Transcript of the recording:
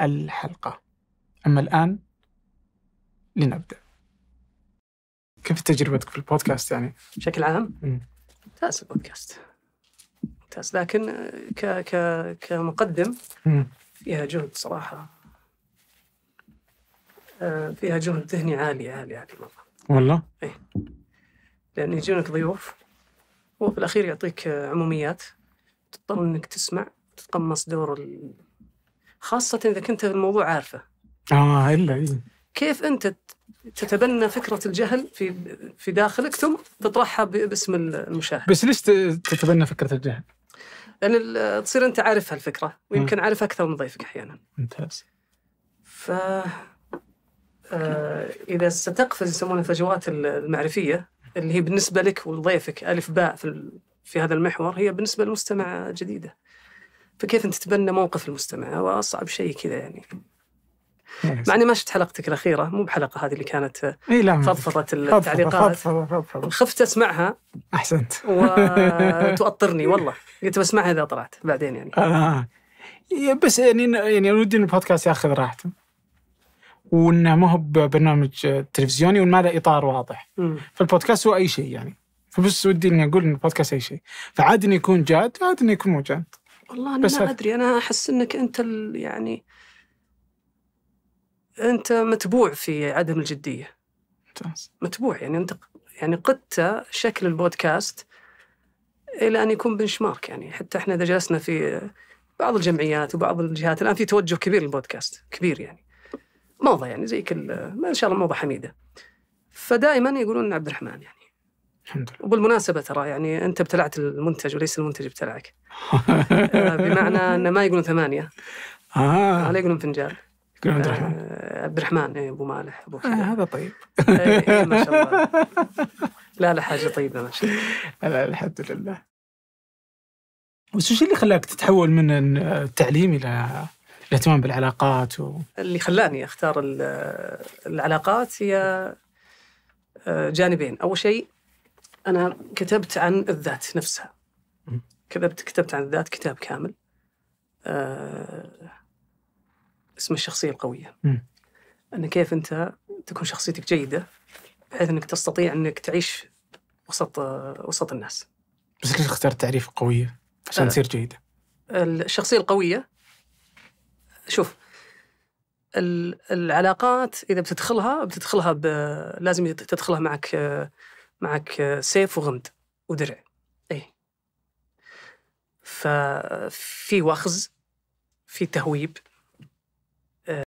الحلقة أما الآن لنبدأ كيف تجربتك في البودكاست يعني؟ بشكل عام؟ ممتاز البودكاست ممتاز لكن ك ك كمقدم فيها جهد صراحة آه، فيها جهد ذهني عالي عالي عالي مرة والله؟ ايه لأن يجونك ضيوف هو في الأخير يعطيك عموميات تضطر إنك تسمع تتقمص دور خاصة إذا كنت الموضوع عارفه آه إلا إيه. كيف أنت تتبنى فكرة الجهل في في داخلك ثم تطرحها باسم المشاهد بس ليش تتبنى فكرة الجهل؟ لأن تصير أنت عارف هالفكرة ويمكن عارف أكثر من ضيفك أحيانا ممتاز ف آه إذا ستقفز يسمونها الفجوات المعرفية اللي هي بالنسبة لك ولضيفك ألف باء في في هذا المحور هي بالنسبة للمستمع جديدة فكيف انت تتبنى موقف المستمع هو اصعب شيء كذا يعني مع اني ما شفت حلقتك الاخيره مو بحلقه هذه اللي كانت آه، اي لا فضفضه التعليقات خفت اسمعها احسنت وتؤطرني والله قلت بسمعها اذا طلعت بعدين يعني آه. بس يعني يعني ودي ان البودكاست ياخذ راحته وانه ما هو برنامج تلفزيوني وما له اطار واضح فالبودكاست هو اي شيء يعني فبس ودي اني اقول ان البودكاست اي شيء فعاد انه يكون جاد وعاد انه يكون مو جاد والله أنا بس ما أدري أنا أحس أنك أنت ال... يعني أنت متبوع في عدم الجدية ممتاز متبوع يعني أنت يعني قدت شكل البودكاست إلى أن يكون بنش مارك يعني حتى إحنا إذا جلسنا في بعض الجمعيات وبعض الجهات الآن في توجه كبير للبودكاست كبير يعني موضة يعني زي كل ما إن شاء الله موضة حميدة فدائما يقولون عبد الرحمن يعني الحمد لله وبالمناسبة ترى يعني أنت ابتلعت المنتج وليس المنتج ابتلعك آه، بمعنى أنه ما يقولون ثمانية آه. ولا يقولون فنجان يقولون عبد الرحمن آه، عبد الرحمن إيه، ابو مالح ابو آه هذا طيب اي إيه، ما شاء الله لا لا حاجه طيبه ما شاء الله الحمد لله بس وش اللي خلاك تتحول من التعليم الى الاهتمام بالعلاقات و... اللي خلاني اختار العلاقات هي آه، جانبين اول شيء انا كتبت عن الذات نفسها كتبت كتبت عن الذات كتاب كامل آه اسمه الشخصيه القويه ان كيف انت تكون شخصيتك جيده بحيث انك تستطيع انك تعيش وسط آه، وسط الناس بس ليش اخترت تعريف قويه عشان آه تصير جيده الشخصيه القويه شوف العلاقات اذا بتدخلها بتدخلها لازم تدخلها معك آه، معك آه، سيف وغمد ودرع اي ففي وخز في تهويب